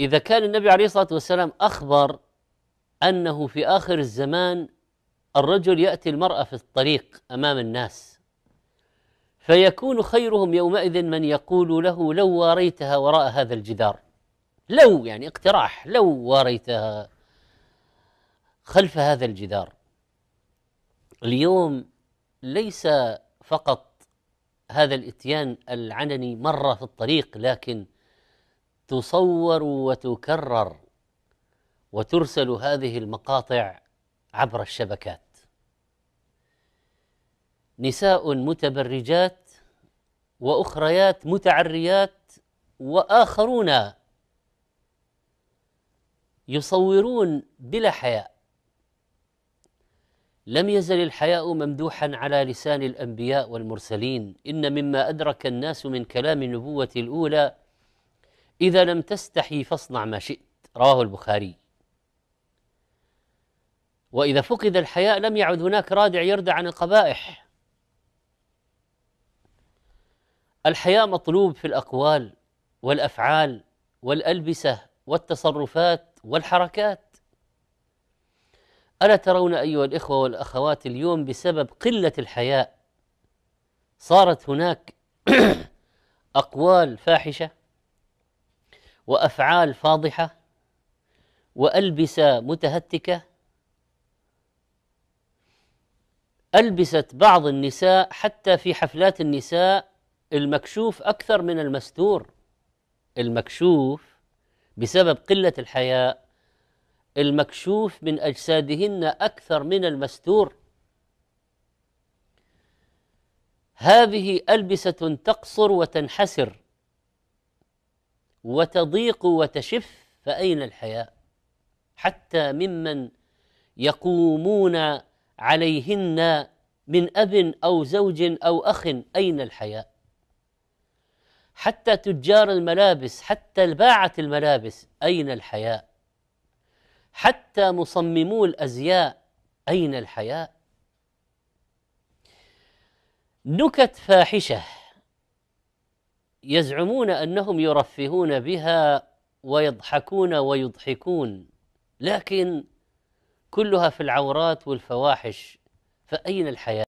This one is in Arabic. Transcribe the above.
إذا كان النبي عليه الصلاة والسلام أخبر أنه في آخر الزمان الرجل يأتي المرأة في الطريق أمام الناس فيكون خيرهم يومئذ من يقول له لو واريتها وراء هذا الجدار لو يعني اقتراح لو واريتها خلف هذا الجدار اليوم ليس فقط هذا الاتيان العنني مره في الطريق لكن تصور وتكرر وترسل هذه المقاطع عبر الشبكات نساء متبرجات واخريات متعريات واخرون يصورون بلا حياء لم يزل الحياء ممدوحا على لسان الانبياء والمرسلين ان مما ادرك الناس من كلام النبوه الاولى إذا لم تستحي فاصنع ما شئت رواه البخاري وإذا فقد الحياء لم يعد هناك رادع يردع عن القبائح الحياء مطلوب في الأقوال والأفعال والألبسة والتصرفات والحركات ألا ترون أيها الإخوة والأخوات اليوم بسبب قلة الحياء صارت هناك أقوال فاحشة وافعال فاضحه والبسه متهتكه البست بعض النساء حتى في حفلات النساء المكشوف اكثر من المستور المكشوف بسبب قله الحياء المكشوف من اجسادهن اكثر من المستور هذه البسه تقصر وتنحسر وتضيق وتشف فأين الحياء حتى ممن يقومون عليهن من أب أو زوج أو أخ أين الحياء حتى تجار الملابس حتى الباعة الملابس أين الحياء حتى مصممو الأزياء أين الحياء نكت فاحشة يزعمون انهم يرفهون بها ويضحكون ويضحكون لكن كلها في العورات والفواحش فاين الحياه